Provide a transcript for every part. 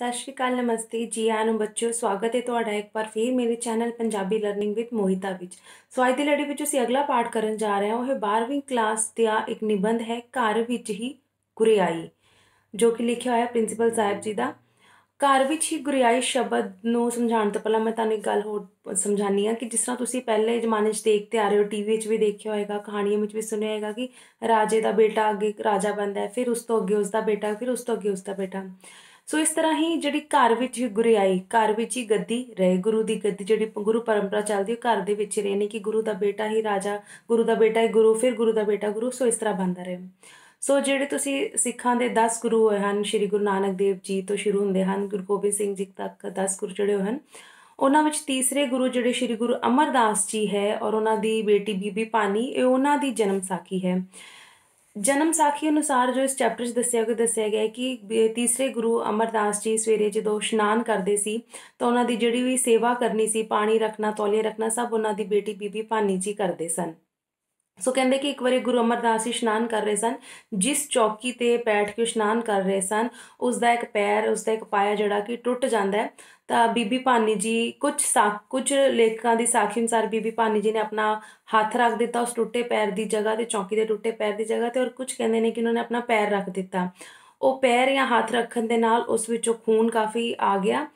ਸਤਿ ਸ਼੍ਰੀ ਅਕਾਲ ਨਮਸਤੇ ਜੀ ਆਇਆਂ ਨੂੰ ਬੱਚਿਓ ਸਵਾਗਤ ਹੈ ਤੁਹਾਡਾ ਇੱਕ ਵਾਰ ਫੇਰ ਮੇਰੇ channel Punjabi learning with Mohita ਵਿੱਚ ਸੋ ਅੱਜ ਦੀ ਲੜੀ ਵਿੱਚ ਅਸੀਂ ਅਗਲਾ ਪਾਠ ਕਰਨ ਜਾ ਰਹੇ ਹਾਂ ਉਹ ਹੈ 12ਵੀਂ ਕਲਾਸ ਦਾ ਇੱਕ ਨਿਬੰਧ ਹੈ ਘਰ ਵਿੱਚ ਹੀ ਗੁਰਿਆਈ ਜੋ ਕਿ ਲਿਖਿਆ ਹੋਇਆ ਪ੍ਰਿੰਸੀਪਲ ਸਾਹਿਬ ਜੀ ਦਾ ਘਰ ਵਿੱਚ ਹੀ ਗੁਰਿਆਈ ਸ਼ਬਦ ਨੂੰ ਸਮਝਾਉਣ ਤੋਂ ਪਹਿਲਾਂ ਮੈਂ ਤੁਹਾਨੂੰ ਇੱਕ ਗੱਲ ਹੋਰ ਸਮਝਾਣੀ ਆ ਕਿ ਜਿਸ ਤਰ੍ਹਾਂ ਤੁਸੀਂ ਪਹਿਲੇ ਜ਼ਮਾਨੇ 'ਚ ਦੇਖਦੇ ਆ ਰਹੇ ਹੋ ਟੀਵੀ 'ਚ ਵੀ ਦੇਖਿਆ ਹੋਏਗਾ ਕਹਾਣੀਆਂ ਵਿੱਚ ਵੀ ਸੁਣਿਆ ਹੋਏਗਾ ਕਿ ਰਾਜੇ ਦਾ ਬੇਟਾ ਅੱਗੇ ਰਾਜਾ ਬਣਦਾ ਹੈ ਫਿਰ ਉਸ ਤੋਂ ਅੱਗੇ ਉਸ ਦਾ ਬੇਟਾ ਫਿਰ ਉਸ ਤੋਂ ਅੱਗੇ ਉਸ ਦਾ ਬੇਟਾ ਸੋ ਇਸ ਤਰ੍ਹਾਂ ਹੀ ਜਿਹੜੀ ਘਰ ਵਿੱਚ ਹੀ ਗੁਰਿਆਈ ਘਰ ਵਿੱਚ ਹੀ ਗੱਦੀ ਰਹੇ ਗੁਰੂ ਦੀ ਗੱਦੀ ਜਿਹੜੀ ਗੁਰੂ ਪਰੰਪਰਾ ਚੱਲਦੀ ਉਹ ਘਰ ਦੇ ਵਿੱਚ ਰਹੇ ਨੇ ਕਿ ਗੁਰੂ ਦਾ ਬੇਟਾ ਹੀ ਰਾਜਾ ਗੁਰੂ ਦਾ ਬੇਟਾ ਹੀ ਗੁਰੂ ਫਿਰ ਗੁਰੂ ਦਾ ਬੇਟਾ ਗੁਰੂ ਸੋ ਇਸ ਤਰ੍ਹਾਂ ਬੰਦਾ ਰਹੇ ਸੋ ਜਿਹੜੇ ਤੁਸੀਂ ਸਿੱਖਾਂ ਦੇ 10 ਗੁਰੂ ਹੋਏ ਹਨ ਸ੍ਰੀ ਗੁਰੂ ਨਾਨਕ ਦੇਵ ਜੀ ਤੋਂ ਸ਼ੁਰੂ ਹੁੰਦੇ ਹਨ ਗੁਰੂ ਗੋਬਿੰਦ ਸਿੰਘ ਜੀ ਤੱਕ 10 ਗੁਰੂ ਜਿਹੜੇ ਹੋਏ ਹਨ ਉਹਨਾਂ ਵਿੱਚ ਤੀਸਰੇ ਗੁਰੂ ਜਿਹੜੇ ਸ੍ਰੀ ਗੁਰੂ ਅਮਰਦਾਸ ਜੀ ਹੈ ਔਰ ਉਹਨਾਂ ਦੀ ਬੇਟੀ ਬੀਬੀ ਪਾਨੀ ਇਹ ਉਹਨਾਂ ਦੀ ਜਨਮ ਸਾਖੀ ਹੈ ਜਨਮ ਸਾਖੀ ਅਨੁਸਾਰ ਜੋ ਇਸ ਚੈਪਟਰ 'ਚ ਦੱਸਿਆ ਗਿਆ ਦੱਸਿਆ ਗਿਆ ਕਿ ਤੀਸਰੇ ਗੁਰੂ ਅਮਰਦਾਸ ਜੀ ਸਵੇਰੇ ਜਦੋਂ ਇਸ਼ਨਾਨ ਕਰਦੇ ਸੀ ਤਾਂ ਉਹਨਾਂ ਦੀ ਜਿਹੜੀ ਵੀ ਸੇਵਾ ਕਰਨੀ ਸੀ ਪਾਣੀ ਰੱਖਣਾ ਤੌਲੀਆ ਰੱਖਣਾ ਸਭ ਉਹਨਾਂ ਦੀ ਬੇਟੀ ਬੀਬੀ ਭਾਨੀ ਜੀ ਕਰਦੇ ਸਨ ਸੋ ਕਹਿੰਦੇ ਕਿ ਇੱਕ ਵਾਰੀ ਗੁਰੂ ਅਮਰਦਾਸ ਜੀ ਇਸ਼ਨਾਨ ਕਰ ਰਹੇ ਸਨ ਜਿਸ ਚੌਕੀ ਤੇ ਬੈਠ ਕੇ ਇਸ਼ਨਾਨ ਕਰ ਰਹੇ ਸਨ ਉਸ ਦਾ ਇੱਕ ਪੈਰ ਉਸ ਦਾ ਇੱਕ ਪਾਇਆ ਜਿਹੜਾ ਕਿ ਟੁੱਟ ਜਾਂਦਾ ਹੈ ਤਾਂ ਬੀਬੀ ਪਾਨੀ ਜੀ ਕੁਝ ਸਾ ਕੁਝ ਲੇਖਕਾਂ ਦੀ ਸਾਖੀ ਅਨੁਸਾਰ ਬੀਬੀ ਪਾਨੀ ਜੀ ਨੇ ਆਪਣਾ ਹੱਥ ਰੱਖ ਦਿੱਤਾ ਉਸ ਟੁੱਟੇ ਪੈਰ ਦੀ ਜਗ੍ਹਾ ਤੇ ਚੌਕੀ ਦੇ ਟੁੱਟੇ ਪੈਰ ਦੀ ਜਗ੍ਹਾ ਤੇ ਔਰ ਕੁਝ ਕਹਿੰਦੇ ਨੇ ਕਿ ਉਹਨਾਂ ਨੇ ਆਪਣਾ ਪੈਰ ਰੱਖ ਦਿੱਤਾ ਉਹ ਪੈਰ ਜਾਂ ਹੱਥ ਰੱਖਣ ਦੇ ਨਾਲ ਉਸ ਵਿੱਚੋਂ ਖੂਨ ਕਾਫੀ ਆ ਗਿਆ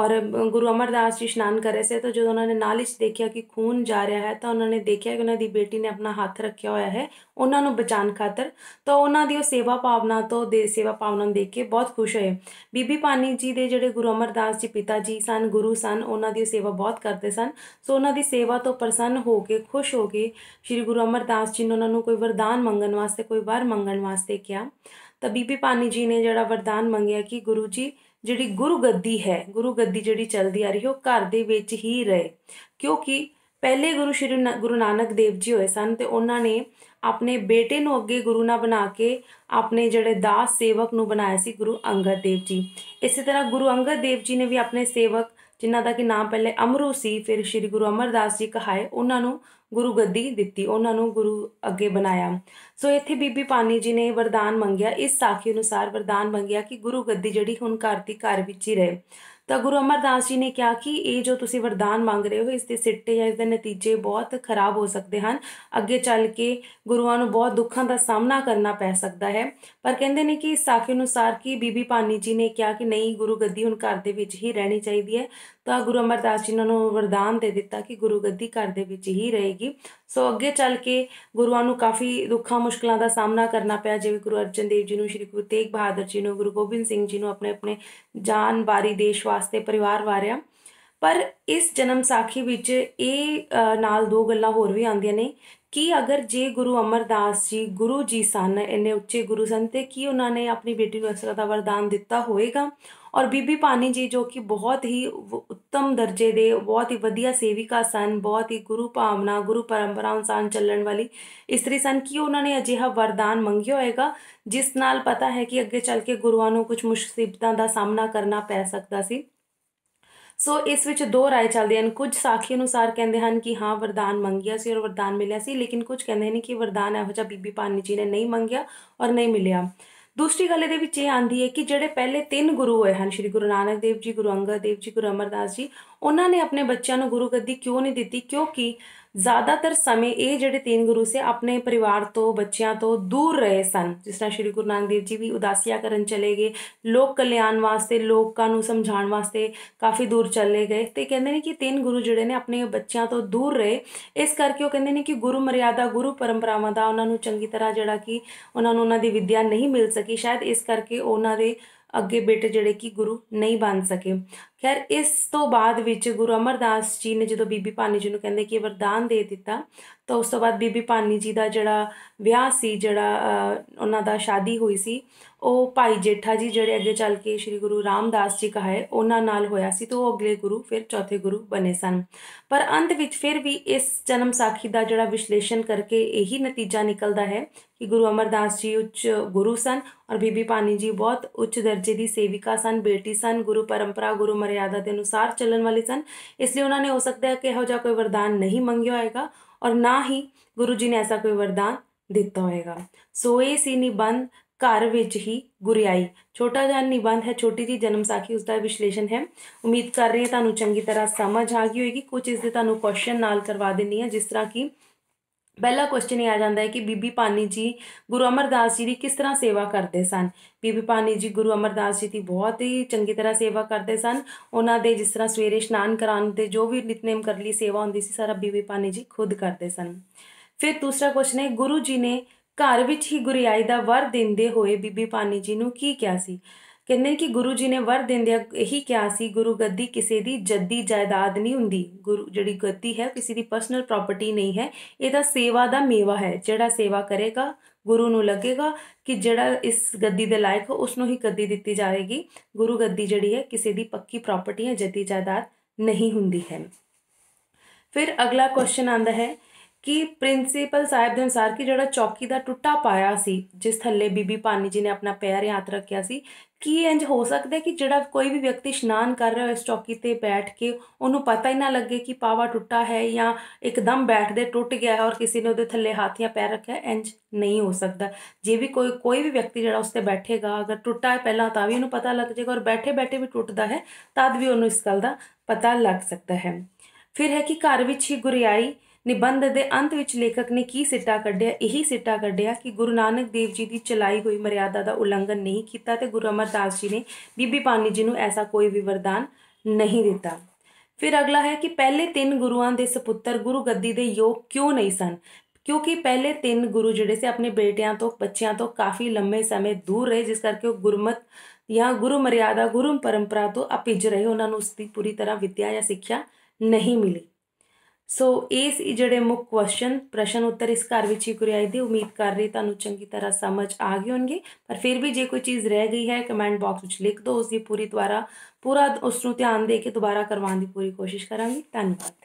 ਔਰ ਗੁਰੂ ਅਮਰਦਾਸ ਜੀ ਇਸ਼ਨਾਨ ਕਰ ਰਹੇ ਸੀ ਤਾਂ ਜਦੋਂ ਉਹਨਾਂ ਨੇ ਨਾਲ ਹੀ ਦੇਖਿਆ ਕਿ ਖੂਨ ਜਾ ਰਿਹਾ ਹੈ ਤਾਂ ਉਹਨਾਂ ਨੇ ਦੇਖਿਆ ਕਿ ਉਹਨਾਂ ਦੀ ਬੇਟੀ ਨੇ ਆਪਣਾ ਹੱਥ ਰੱਖਿਆ ਹੋਇਆ ਹੈ ਉਹਨਾਂ ਨੂੰ ਬਚਾਣ ਖਾਤਰ ਤਾਂ ਉਹਨਾਂ ਦੀ ਉਹ ਸੇਵਾ ਭਾਵਨਾ ਤੋਂ ਦੇ ਸੇਵਾ ਭਾਵਨਾ ਨੂੰ ਦੇਖ ਕੇ ਬਹੁਤ ਖੁਸ਼ ਹੋਏ ਬੀਬੀ ਪਾਨੀ ਜੀ ਦੇ ਜਿਹੜੇ ਗੁਰੂ ਅਮਰਦਾਸ ਜੀ ਪਿਤਾ ਜੀ ਸਨ ਗੁਰੂ ਸਨ ਉਹਨਾਂ ਦੀ ਸੇਵਾ ਬਹੁਤ ਕਰਦੇ ਸਨ ਸੋ ਉਹਨਾਂ ਦੀ ਸੇਵਾ ਤੋਂ ਪ੍ਰਸੰਨ ਹੋ ਕੇ ਖੁਸ਼ ਹੋ ਕੇ ਸ੍ਰੀ ਗੁਰੂ ਅਮਰਦਾਸ ਜੀ ਨੇ ਉਹਨਾਂ ਨੂੰ ਕੋਈ ਵਰਦਾਨ ਮੰਗਣ ਵਾਸਤੇ ਕੋਈ ਵਾਰ ਮੰਗਣ ਵਾਸਤੇ ਕਿਹਾ ਤਾਂ ਬੀਬੀ ਪਾਨੀ ਜੀ ਨੇ ਜਿਹੜਾ ਵਰਦਾਨ ਮੰਗਿਆ ਕਿ ਗੁਰੂ ਜੀ ਜਿਹੜੀ ਗੁਰੂ ਗੱਦੀ ਹੈ ਗੁਰੂ ਗੱਦੀ ਜਿਹੜੀ ਚੱਲਦੀ ਆ ਰਹੀ ਉਹ ਘਰ ਦੇ ਵਿੱਚ ਹੀ ਰਹੇ ਕਿਉਂਕਿ ਪਹਿਲੇ ਗੁਰੂ ਸ਼੍ਰੀ ਗੁਰੂ ਨਾਨਕ ਦੇਵ ਜੀ ਹੋਏ ਸਨ ਤੇ ਉਹਨਾਂ ਨੇ ਆਪਣੇ ਬੇਟੇ ਨੂੰ ਅੱਗੇ ਗੁਰੂ ਨਾ ਬਣਾ ਕੇ ਆਪਣੇ ਜਿਹੜੇ ਦਾਸ ਸੇਵਕ ਨੂੰ ਬਣਾਇਆ ਸੀ ਗੁਰੂ ਅੰਗਦ ਦੇਵ ਜੀ ਇਸੇ ਤਰ੍ਹਾਂ ਗੁਰੂ ਅੰਗਦ ਦੇਵ ਜੀ ਨੇ ਵੀ ਆਪਣੇ ਸੇਵਕ ਜਿਨ੍ਹਾਂ ਦਾ ਕਿ ਨਾਮ ਪਹਿਲੇ ਅਮਰੂ ਸੀ ਫਿਰ ਸ਼੍ਰੀ ਗੁਰੂ ਅਮਰਦਾਸ ਜੀ ਕਹਾਏ ਉਹਨਾਂ ਨੂੰ ਗੁਰੂ ਗੱਦੀ ਦਿੱਤੀ ਉਹਨਾਂ ਨੂੰ ਗੁਰੂ ਅੱਗੇ ਬਣਾਇਆ ਸੋ ਇੱਥੇ ਬੀਬੀ ਪਾਨੀ ਜੀ ਨੇ ਵਰਦਾਨ ਮੰਗਿਆ ਇਸ ਸਾਖੀ ਅਨੁਸਾਰ ਵਰਦਾਨ ਮੰਗਿਆ ਕਿ ਗੁਰੂ ਗੱਦੀ ਜਿਹੜੀ ਹੁਣ ਘਰ ਦੀ ਘਰ ਵਿੱਚ ਹੀ ਰਹੇ ਤਾਂ ਗੁਰੂ ਅਮਰਦਾਸ ਜੀ ਨੇ ਕਿਹਾ ਕਿ ਇਹ ਜੋ ਤੁਸੀਂ ਵਰਦਾਨ ਮੰਗ ਰਹੇ ਹੋ ਇਸ ਦੇ ਸਿੱਟੇ ਜਾਂ ਇਸ ਦੇ ਨਤੀਜੇ ਬਹੁਤ ਖਰਾਬ ਹੋ ਸਕਦੇ ਹਨ ਅੱਗੇ ਚੱਲ ਕੇ ਗੁਰੂਆਂ ਨੂੰ ਬਹੁਤ ਦੁੱਖਾਂ ਦਾ ਸਾਹਮਣਾ ਕਰਨਾ ਪੈ ਸਕਦਾ ਹੈ ਪਰ ਕਹਿੰਦੇ ਨੇ ਕਿ ਇਸ ਸਾਖੀ ਅਨੁਸਾਰ ਕਿ ਬੀਬੀ ਪਾਨੀ ਜੀ ਨੇ ਕਿਹਾ ਕਿ ਨਹੀਂ ਗੁਰੂ ਗੱਦੀ ਹੁਣ ਘਰ ਦੇ ਵਿੱਚ ਹੀ ਰਹਿਣੀ ਚਾਹੀਦੀ ਹੈ ਤਾਂ ਗੁਰੂ ਅਮਰਦਾਸ ਜੀ ਨੇ ਉਹਨੂੰ ਵਰਦਾਨ ਦੇ ਦਿੱਤਾ ਕਿ ਗੁਰੂ ਗੱਦੀ ਘਰ ਦੇ ਵਿੱਚ ਹੀ ਰਹੇਗੀ ਹੋਏਗੀ ਸੋ ਅੱਗੇ ਚੱਲ ਕੇ ਗੁਰੂਆਂ ਨੂੰ ਕਾਫੀ ਦੁੱਖਾਂ ਮੁਸ਼ਕਲਾਂ ਦਾ ਸਾਹਮਣਾ ਕਰਨਾ ਪਿਆ ਜਿਵੇਂ ਗੁਰੂ ਅਰਜਨ ਦੇਵ ਜੀ ਨੂੰ ਸ਼੍ਰੀ ਗੁਰੂ ਤੇਗ ਬਹਾਦਰ ਜੀ ਨੂੰ ਗੁਰੂ ਗੋਬਿੰਦ ਸਿੰਘ ਜੀ ਨੂੰ ਆਪਣੇ ਆਪਣੇ ਜਾਨ ਬਾਰੀ ਦੇਸ਼ ਵਾਸਤੇ ਪਰਿਵਾਰ ਵਾਰਿਆ ਪਰ ਇਸ ਜਨਮ ਸਾਖੀ ਵਿੱਚ ਇਹ ਨਾਲ ਦੋ ਗੱਲਾਂ ਹੋਰ ਵੀ ਆਉਂਦੀਆਂ ਨੇ ਕਿ ਅਗਰ ਜੇ ਗੁਰੂ ਅਮਰਦਾਸ ਜੀ ਗੁਰੂ ਜੀ ਸਨ ਇੰਨੇ ਉੱਚੇ ਗੁਰੂ ਸਨ ਤੇ ਕੀ ਉਹਨਾਂ ਨੇ ਆਪਣੀ ਬੇਟੀ ਨੂੰ ਅਸਰਾ ਦਾ ਵਰਦਾਨ ਦਿੱਤਾ ਹੋਵੇਗਾ ਔਰ ਬੀਬੀ ਪਾਨੀ ਜੀ ਜੋ ਕਿ ਬਹੁਤ ਹੀ ਉੱਤਮ ਦਰਜੇ ਦੇ ਬਹੁਤ ਹੀ ਵਧੀਆ ਸੇਵਿਕਾ ਸਨ ਬਹੁਤ ਹੀ ਗੁਰੂ ਭਾਵਨਾ ਗੁਰੂ ਪਰੰਪਰਾ ਅਨੁਸਾਰ ਚੱਲਣ ਵਾਲੀ ਇਸਤਰੀ ਸਨ ਕਿ ਉਹਨਾਂ ਨੇ ਅਜਿਹਾ ਵਰਦਾਨ ਮੰਗਿਆ ਹੋਵੇਗਾ ਜਿਸ ਨਾਲ ਪਤਾ ਹੈ ਕਿ ਅੱਗੇ ਚੱਲ ਕੇ ਗੁਰੂਆਂ ਨੂੰ ਕੁਝ ਮੁਸ਼ਕਿਲਾਂ ਦਾ ਸਾਹਮਣਾ ਕਰਨਾ ਪੈ ਸਕਦਾ ਸੀ ਸੋ ਇਸ ਵਿੱਚ ਦੋ رائے ਚੱਲਦੇ ਹਨ ਕੁਝ ਸਾਖੀ ਅਨੁਸਾਰ ਕਹਿੰਦੇ ਹਨ ਕਿ ਹਾਂ ਵਰਦਾਨ ਮੰਗਿਆ ਸੀ ਔਰ ਵਰਦਾਨ ਮਿਲਿਆ ਸੀ ਲੇਕਿਨ ਕੁਝ ਕਹਿੰਦੇ ਨੇ ਕਿ ਵਰਦਾਨ ਇਹੋ ਜਿਹਾ ਬੀਬੀ ਪਾਨੀ ਜੀ ਨੇ ਨਹੀਂ ਮੰਗਿਆ ਔਰ ਨਹੀਂ ਮਿਲਿਆ ਦੂਸਰੀ ਗੱਲ ਇਹਦੇ ਵਿੱਚ ਇਹ ਆਂਦੀ ਹੈ ਕਿ ਜਿਹੜੇ ਪਹਿਲੇ ਤਿੰਨ ਗੁਰੂ ਹੋਏ ਹਨ ਸ੍ਰੀ ਗੁਰੂ ਨਾਨਕ ਦੇਵ ਜੀ ਗੁਰੂ ਅੰਗਦ ਦੇਵ ਜੀ ਗੁਰੂ ਅਮਰਦਾਸ ਜੀ ਉਹਨਾਂ ਨੇ ਆਪਣੇ ਬੱਚਿਆਂ ਨੂੰ ਗੁਰੂ ਗੱਦੀ ਕਿਉਂ ਨਹੀਂ ਦਿੱਤੀ ਕਿਉਂਕਿ ਜ਼ਿਆਦਾਤਰ ਸਮੇਂ ਇਹ ਜਿਹੜੇ ਤਿੰਨ ਗੁਰੂ ਸੇ ਆਪਣੇ ਪਰਿਵਾਰ ਤੋਂ ਬੱਚਿਆਂ ਤੋਂ ਦੂਰ ਰਹੇ ਸਨ ਜਿਸ ਤਰ੍ਹਾਂ ਸ਼੍ਰੀ ਗੁਰੂ ਨਾਨਕ ਦੇਵ ਜੀ ਵੀ ਉਦਾਸੀਆ ਕਰਨ ਚਲੇ ਗਏ ਲੋਕ ਕਲਿਆਣ ਵਾਸਤੇ ਲੋਕਾਂ ਨੂੰ ਸਮਝਾਉਣ ਵਾਸਤੇ ਕਾਫੀ ਦੂਰ ਚਲੇ ਗਏ ਤੇ ਕਹਿੰਦੇ ਨੇ ਕਿ ਤਿੰਨ ਗੁਰੂ ਜਿਹੜੇ ਨੇ ਆਪਣੇ ਬੱਚਿਆਂ ਤੋਂ ਦੂਰ ਰਹੇ ਇਸ ਕਰਕੇ ਉਹ ਕਹਿੰਦੇ ਨੇ ਕਿ ਗੁਰੂ ਮਰਿਆਦਾ ਗੁਰੂ ਪਰੰਪਰਾਵਾਂ ਦਾ ਉਹਨਾਂ ਨੂੰ ਚੰਗੀ ਤਰ੍ਹਾਂ ਜਿਹੜਾ ਕਿ ਉਹਨਾਂ ਨੂੰ ਉਹਨਾਂ ਦੀ ਵਿਦਿਆ ਨਹੀਂ ਮਿਲ ਸਕੀ ਸ਼ਾਇਦ ਇਸ ਕਰਕੇ ਉਹਨਾਂ ਦੇ ਅੱਗੇ ਬੇਟੇ ਜਿਹੜੇ ਕਿ ਗੁਰੂ ਨਹੀਂ ਬਣ ਸਕੇ ਖੈਰ ਇਸ ਤੋਂ ਬਾਅਦ ਵਿੱਚ ਗੁਰੂ ਅਮਰਦਾਸ ਜੀ ਨੇ ਜਦੋਂ ਬੀਬੀ ਪਾਨੀ ਜੀ ਨੂੰ ਕਹਿੰਦੇ ਕਿ ਵਰਦਾਨ ਦੇ ਦਿੱਤਾ ਤਾਂ ਉਸ ਤੋਂ ਬਾਅਦ ਬੀਬੀ ਪਾਨੀ ਜੀ ਦਾ ਜਿਹੜਾ ਵਿਆਹ ਸੀ ਜਿਹੜਾ ਉਹਨਾਂ ਦਾ ਸ਼ਾਦੀ ਹੋਈ ਸੀ ਉਹ ਭਾਈ ਜੇਠਾ ਜੀ ਜਿਹੜੇ ਅੱਗੇ ਚੱਲ ਕੇ ਸ੍ਰੀ ਗੁਰੂ ਰਾਮਦਾਸ ਜੀ ਕਹਾਏ ਉਹਨਾਂ ਨਾਲ ਹੋਇਆ ਸੀ ਤਾਂ ਉਹ ਅਗਲੇ ਗੁਰੂ ਫਿਰ ਚੌਥੇ ਗੁਰੂ ਬਣੇ ਸਨ ਪਰ ਅੰਤ ਵਿੱਚ ਫਿਰ ਵੀ ਇਸ ਜਨਮ ਸਾਖੀ ਦਾ ਜਿਹੜਾ ਵਿਸ਼ਲੇਸ਼ਣ ਕਰਕੇ ਇਹੀ ਨਤੀਜਾ ਨਿਕਲਦਾ ਹੈ ਕਿ ਗੁਰੂ ਅਮਰਦਾਸ ਜੀ ਉੱਚ ਗੁਰੂ ਸਨ ਔਰ ਬੀਬੀ ਪਾਨੀ ਜੀ ਬਹੁਤ ਉੱਚ ਦਰਜੇ ਦੀ ਸੇਵਿਕਾ ਸਨ ਬੇਟੀ ਸਨ ਗੁਰੂ ਪਰੰਪਰਾ ਗੁਰੂ ਮਰਿਆਦਾ ਦੇ ਅਨੁਸਾਰ ਚੱਲਣ ਵਾਲੇ ਸਨ ਇਸ ਲਈ ਉਹਨਾਂ ਨੇ ਹੋ ਸਕਦਾ ਹੈ ਕਿ ਇਹੋ ਜਿਹਾ ਕੋਈ ਵਰਦਾਨ ਨਹੀਂ ਮੰਗਿਆ ਹੋਏਗਾ ਔਰ ਨਾ ਹੀ ਗੁਰੂ ਜੀ ਨੇ ਐਸਾ ਕੋਈ ਵਰਦਾਨ ਦਿੱਤਾ ਹੋਏਗਾ ਸੋ ਇਹ ਸੀ ਨਿਬੰਧ ਘਰ ਵਿੱਚ ਹੀ ਗੁਰਿਆਈ ਛੋਟਾ ਜਿਹਾ ਨਿਬੰਧ ਹੈ ਛੋਟੀ ਜੀ ਜਨਮ ਸਾਖੀ ਉਸ ਦਾ ਵਿਸ਼ਲੇਸ਼ਣ ਹੈ ਉਮੀਦ ਕਰ ਰਹੀ ਹਾਂ ਤੁਹਾਨੂੰ ਚੰਗੀ ਤਰ੍ਹਾਂ ਸਮਝ ਆ ਗਈ ਹੋਵੇਗੀ ਕੁਝ ਇਸ ਦੇ ਤੁਹਾਨੂੰ ਕੁਐਸਚਨ ਨਾਲ ਕਰਵਾ ਦਿੰਨੀ ਹੈ ਜਿਸ ਤਰ੍ਹਾਂ ਕਿ ਪਹਿਲਾ ਕੁਐਸਚਨ ਇਹ ਆ ਜਾਂਦਾ ਹੈ ਕਿ ਬੀਬੀ ਪਾਨੀ ਜੀ ਗੁਰੂ ਅਮਰਦਾਸ ਜੀ ਦੀ ਕਿਸ ਤਰ੍ਹਾਂ ਸੇਵਾ ਕਰਦੇ ਸਨ ਬੀਬੀ ਪਾਨੀ ਜੀ ਗੁਰੂ ਅਮਰਦਾਸ ਜੀ ਦੀ ਬਹੁਤ ਹੀ ਚੰਗੀ ਤਰ੍ਹਾਂ ਸੇਵਾ ਕਰਦੇ ਸਨ ਉਹਨਾਂ ਦੇ ਜਿਸ ਤਰ੍ਹਾਂ ਸਵੇਰੇ ਇਸ਼ਨਾਨ ਕਰਾਉਣ ਤੇ ਜੋ ਵੀ ਨਿਤਨੇਮ ਕਰ ਲਈ ਸੇਵਾ ਹੁੰਦੀ ਸੀ ਸਾਰਾ ਬੀਬੀ ਪਾਨੀ ਜੀ ਖੁਦ ਕਰਦੇ ਸਨ ਫਿਰ ਦੂਸਰਾ ਕੁਐਸਚਨ ਹੈ ਗੁਰੂ ਜੀ ਨੇ ਘਰ ਵਿੱਚ ਹੀ ਗੁਰਿਆਈ ਦਾ ਵਰ ਦਿੰਦੇ ਹੋਏ ਬੀਬੀ ਪਾਨੀ ਜੀ ਨੂੰ ਕੀ ਕਿਹਾ ਸੀ कहने कि गुरु जी ने वर दें यही कहा कि गुरु गद्दी किसी की जद्दी जायदाद नहीं होंगी गुरु जी गद्दी है किसी की परसनल प्रॉपर्टी नहीं है यदा सेवा का मेवा है जोड़ा सेवा करेगा गुरु न लगेगा कि जोड़ा इस गद्दी के लायक हो उसनों ही गद्दी दी जाएगी गुरु गद्दी जी है किसी की पक्की प्रॉपर्टी या जद्दी जायदाद नहीं होंगी है फिर अगला क्वेश्चन आता है ਕਿ ਪ੍ਰਿੰਸੀਪਲ ਸਾਹਿਬ ਦੇ ਅਨਸਾਰ ਕਿ ਜਿਹੜਾ ਚੌਕੀ ਦਾ ਟੁੱਟਾ ਪਾਇਆ ਸੀ ਜਿਸ ਥੱਲੇ ਬੀਬੀ ਪਾਨੀ ਜੀ ਨੇ ਆਪਣਾ ਪੈਰ ਹੱਥ ਰੱਖਿਆ ਸੀ ਕੀ ਇੰਜ ਹੋ ਸਕਦਾ ਹੈ ਕਿ ਜਿਹੜਾ ਕੋਈ ਵੀ ਵਿਅਕਤੀ ਇਸ਼ਨਾਨ ਕਰ ਰਿਹਾ ਹੋ ਇਸ ਚੌਕੀ ਤੇ ਬੈਠ ਕੇ ਉਹਨੂੰ ਪਤਾ ਹੀ ਨਾ ਲੱਗੇ ਕਿ ਪਾਵਾ ਟੁੱਟਾ ਹੈ ਜਾਂ ਇੱਕਦਮ ਬੈਠਦੇ ਟੁੱਟ ਗਿਆ ਹੈ ਔਰ ਕਿਸੇ ਨੇ ਉਹਦੇ ਥੱਲੇ ਹੱਥ ਜਾਂ ਪੈਰ ਰੱਖਿਆ ਇੰਜ ਨਹੀਂ ਹੋ ਸਕਦਾ ਜੇ ਵੀ ਕੋਈ ਕੋਈ ਵੀ ਵਿਅਕਤੀ ਜਿਹੜਾ ਉਸ ਤੇ ਬੈਠੇਗਾ ਅਗਰ ਟੁੱਟਾ ਹੈ ਪਹਿਲਾਂ ਤਾਂ ਵੀ ਉਹਨੂੰ ਪਤਾ ਲੱਗ ਜਾਏਗਾ ਔਰ ਬੈਠੇ ਬੈਠੇ ਵੀ ਟੁੱਟਦਾ ਹੈ ਤਦ ਵੀ ਉਹਨੂੰ ਇਸ ਗੱਲ ਦਾ ਪਤਾ ਲੱਗ ਸਕਦਾ ਹੈ ਫਿਰ ਹੈ ਕਿ ਘਰ ਵਿੱਚ ਹੀ ਗੁਰਿਆਈ ਨਿਬੰਧ ਦੇ ਅੰਤ ਵਿੱਚ ਲੇਖਕ ਨੇ ਕੀ ਸਿੱਟਾ ਕੱਢਿਆ ਇਹੀ ਸਿੱਟਾ ਕੱਢਿਆ ਕਿ ਗੁਰੂ ਨਾਨਕ ਦੇਵ ਜੀ ਦੀ ਚਲਾਈ ਹੋਈ ਮਰਿਆਦਾ ਦਾ ਉਲੰਘਣ ਨਹੀਂ ਕੀਤਾ ਤੇ ਗੁਰੂ ਅਮਰਦਾਸ ਜੀ ਨੇ ਬੀਬੀ ਪਾਨੀ ਜੀ ਨੂੰ ਐਸਾ ਕੋਈ ਵੀ ਵਰਦਾਨ ਨਹੀਂ ਦਿੱਤਾ ਫਿਰ ਅਗਲਾ ਹੈ ਕਿ ਪਹਿਲੇ ਤਿੰਨ ਗੁਰੂਆਂ ਦੇ ਸੁਪੁੱਤਰ ਗੁਰੂ ਗੱਦੀ ਦੇ ਯੋਗ ਕਿਉਂ ਨਹੀਂ ਸਨ ਕਿਉਂਕਿ ਪਹਿਲੇ ਤਿੰਨ ਗੁਰੂ ਜਿਹੜੇ ਸੀ ਆਪਣੇ ਬੇਟਿਆਂ ਤੋਂ ਬੱਚਿਆਂ ਤੋਂ ਕਾਫੀ ਲੰਮੇ ਸਮੇਂ ਦੂਰ ਰਹੇ ਜਿਸ ਕਰਕੇ ਉਹ ਗੁਰਮਤ ਜਾਂ ਗੁਰੂ ਮਰਿਆਦਾ ਗੁਰੂ ਪਰੰਪਰਾ ਤੋਂ ਅਪਿਜ ਰਹੇ ਉਹਨਾਂ ਨੂੰ ਉਸ ਦੀ ਪੂਰੀ ਤਰ੍ਹਾਂ ਵਿੱਦਿਆ ਜਾਂ ਸਿੱਖਿਆ ਨਹੀਂ ਮਿਲੀ ਸੋ ਇਸ ਜਿਹੜੇ ਮੁੱਖ ਕੁਐਸਚਨ ਪ੍ਰਸ਼ਨ ਉੱਤਰ ਇਸ ਘਰ ਵਿੱਚ ਹੀ ਕੁਰਿਆਈ ਦੀ ਉਮੀਦ ਕਰ ਰਹੀ ਤੁਹਾਨੂੰ ਚੰਗੀ ਤਰ੍ਹਾਂ ਸਮਝ ਆ ਗਏ ਹੋਣਗੇ ਪਰ ਫਿਰ ਵੀ ਜੇ ਕੋਈ ਚੀਜ਼ ਰਹਿ ਗਈ ਹੈ ਕਮੈਂਟ ਬਾਕਸ ਵਿੱਚ ਲਿਖ ਦਿਓ ਉਸ ਦੀ ਪੂਰੀ ਦੁਆਰਾ ਪੂਰਾ ਉਸ ਨੂੰ ਧਿਆਨ ਦੇ ਕੇ ਦੁਬਾਰਾ ਕਰਵਾਉਣ ਦੀ ਪੂਰੀ ਕੋਸ਼ਿਸ਼ ਕਰਾਂਗੇ ਧੰਨਵਾਦ